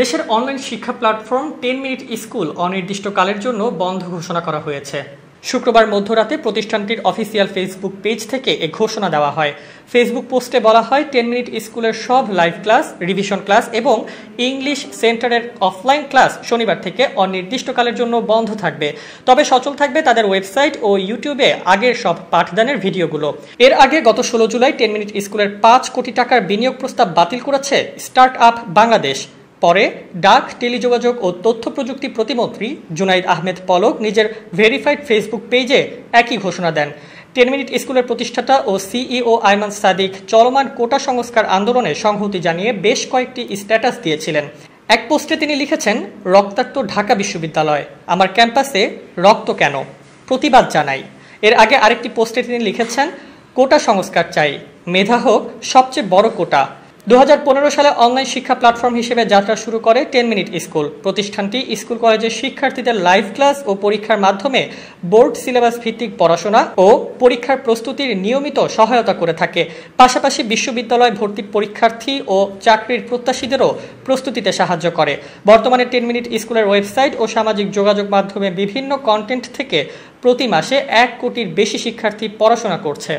দেশের অনলাইন শিক্ষা platform ten minute school অনির্দিষ্টকালের জন্য বন্ধ ঘোষণা করা হয়েছে শুক্রবার মধ্যরাতে প্রতিষ্ঠানটির অফিসিয়াল ফেসবুক পেজ থেকে এ ঘোষণা দেওয়া হয় ফেসবুক পোস্টে বলা হয় টেন মিনিট স্কুলের সব লাইভ ক্লাস রিভিশন ক্লাস এবং ইংলিশ সেন্টারের অফলাইন ক্লাস শনিবার থেকে অনির্দিষ্টকালের জন্য বন্ধ থাকবে তবে সচল থাকবে তাদের ওয়েবসাইট ও ইউটিউবে আগের সব পাঠদানের ভিডিওগুলো এর আগে গত ষোলো জুলাই টেন মিনিট স্কুলের পাঁচ কোটি টাকার বিনিয়োগ প্রস্তাব বাতিল করেছে স্টার্ট আপ বাংলাদেশ পরে ডাক টেলিযোগাযোগ ও তথ্য প্রযুক্তি প্রতিমন্ত্রী জুনাইদ আহমেদ পলক নিজের ভেরিফাইড ফেসবুক পেজে একই ঘোষণা দেন টেন মিনিট স্কুলের প্রতিষ্ঠাতা ও সিইও আয়মান সাদিক চলমান কোটা সংস্কার আন্দোলনে সংহতি জানিয়ে বেশ কয়েকটি স্ট্যাটাস দিয়েছিলেন এক পোস্টে তিনি লিখেছেন রক্তাক্ত ঢাকা বিশ্ববিদ্যালয় আমার ক্যাম্পাসে রক্ত কেন প্রতিবাদ জানাই এর আগে আরেকটি পোস্টে তিনি লিখেছেন কোটা সংস্কার চাই মেধা হোক সবচেয়ে বড় কোটা দু সালে অনলাইন শিক্ষা প্ল্যাটফর্ম হিসেবে যাত্রা শুরু করে টেন মিনিট স্কুল প্রতিষ্ঠানটি স্কুল কলেজের শিক্ষার্থীদের লাইভ ক্লাস ও পরীক্ষার মাধ্যমে বোর্ড সিলেবাস ভিত্তিক পড়াশোনা ও পরীক্ষার প্রস্তুতির নিয়মিত সহায়তা করে থাকে পাশাপাশি বিশ্ববিদ্যালয় ভর্তির পরীক্ষার্থী ও চাকরির প্রত্যাশীদেরও প্রস্তুতিতে সাহায্য করে বর্তমানে টেন মিনিট স্কুলের ওয়েবসাইট ও সামাজিক যোগাযোগ মাধ্যমে বিভিন্ন কন্টেন্ট থেকে প্রতি মাসে এক কোটির বেশি শিক্ষার্থী পড়াশোনা করছে